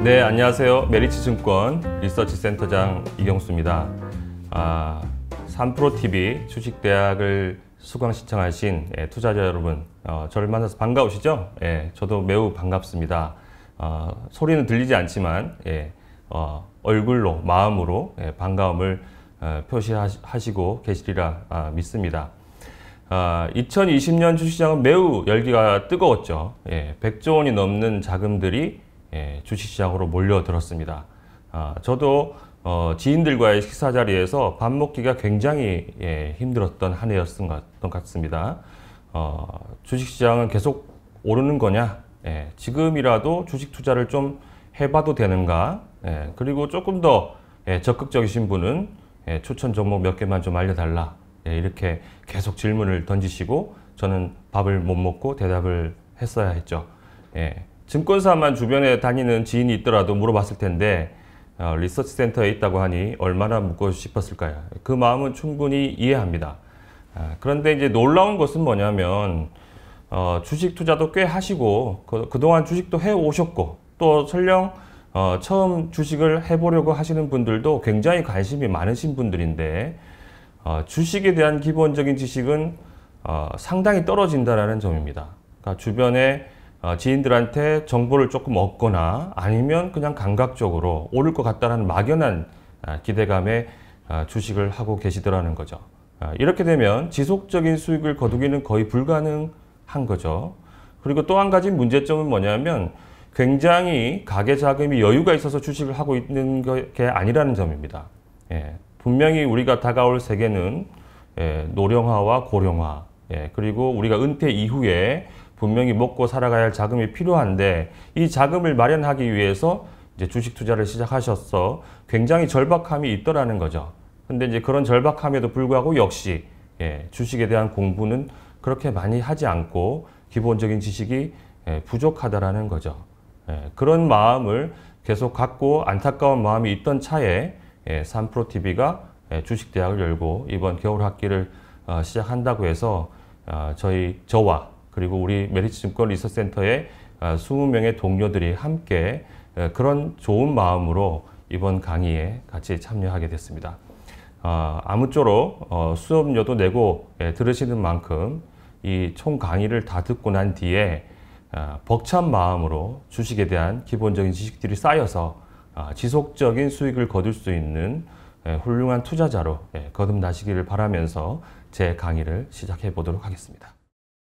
네, 안녕하세요. 메리츠 증권 리서치 센터장 이경수입니다. 아, 산프로TV 주식대학을 수강 신청하신 예, 투자자 여러분, 어, 저를 만나서 반가우시죠? 예, 저도 매우 반갑습니다. 어, 소리는 들리지 않지만 예, 어, 얼굴로, 마음으로 예, 반가움을 어, 표시하시고 계시리라 아, 믿습니다. 아, 2020년 주시장은 매우 열기가 뜨거웠죠. 예, 100조 원이 넘는 자금들이 예, 주식시장으로 몰려들었습니다. 아, 저도 어, 지인들과의 식사 자리에서 밥 먹기가 굉장히 예, 힘들었던 한 해였던 것 같습니다. 어, 주식시장은 계속 오르는 거냐? 예, 지금이라도 주식 투자를 좀 해봐도 되는가? 예, 그리고 조금 더 예, 적극적이신 분은 예, 추천 종목 몇 개만 좀 알려달라. 예, 이렇게 계속 질문을 던지시고 저는 밥을 못 먹고 대답을 했어야 했죠. 예, 증권사만 주변에 다니는 지인이 있더라도 물어봤을 텐데 어, 리서치 센터에 있다고 하니 얼마나 묻고 싶었을까요? 그 마음은 충분히 이해합니다. 아, 그런데 이제 놀라운 것은 뭐냐면 어, 주식 투자도 꽤 하시고 그, 그동안 주식도 해 오셨고 또 설령 어, 처음 주식을 해보려고 하시는 분들도 굉장히 관심이 많으신 분들인데 어, 주식에 대한 기본적인 지식은 어, 상당히 떨어진다라는 점입니다. 그러니까 주변에 어, 지인들한테 정보를 조금 얻거나 아니면 그냥 감각적으로 오를 것 같다는 막연한 아, 기대감에 아, 주식을 하고 계시더라는 거죠. 아, 이렇게 되면 지속적인 수익을 거두기는 거의 불가능한 거죠. 그리고 또 한 가지 문제점은 뭐냐면 굉장히 가계 자금이 여유가 있어서 주식을 하고 있는 게 아니라는 점입니다. 예, 분명히 우리가 다가올 세계는 예, 노령화와 고령화, 예, 그리고 우리가 은퇴 이후에 분명히 먹고 살아가야 할 자금이 필요한데 이 자금을 마련하기 위해서 이제 주식 투자를 시작하셔서 굉장히 절박함이 있더라는 거죠. 근데 이제 그런 절박함에도 불구하고 역시 예, 주식에 대한 공부는 그렇게 많이 하지 않고 기본적인 지식이 예, 부족하다라는 거죠. 예, 그런 마음을 계속 갖고 안타까운 마음이 있던 차에 예, 삼프로TV가 예, 주식대학을 열고 이번 겨울 학기를 어, 시작한다고 해서 어, 저희 저와 그리고 우리 메리츠증권 리서센터의 20명의 아, 동료들이 함께 그런 좋은 마음으로 이번 강의에 같이 참여하게 됐습니다. 아, 아무쪼록 어, 수업료도 내고 예, 들으시는 만큼 이 총 강의를 다 듣고 난 뒤에 아, 벅찬 마음으로 주식에 대한 기본적인 지식들이 쌓여서 지속적인 수익을 거둘 수 있는 훌륭한 투자자로 예, 거듭나시기를 바라면서 제 강의를 시작해 보도록 하겠습니다.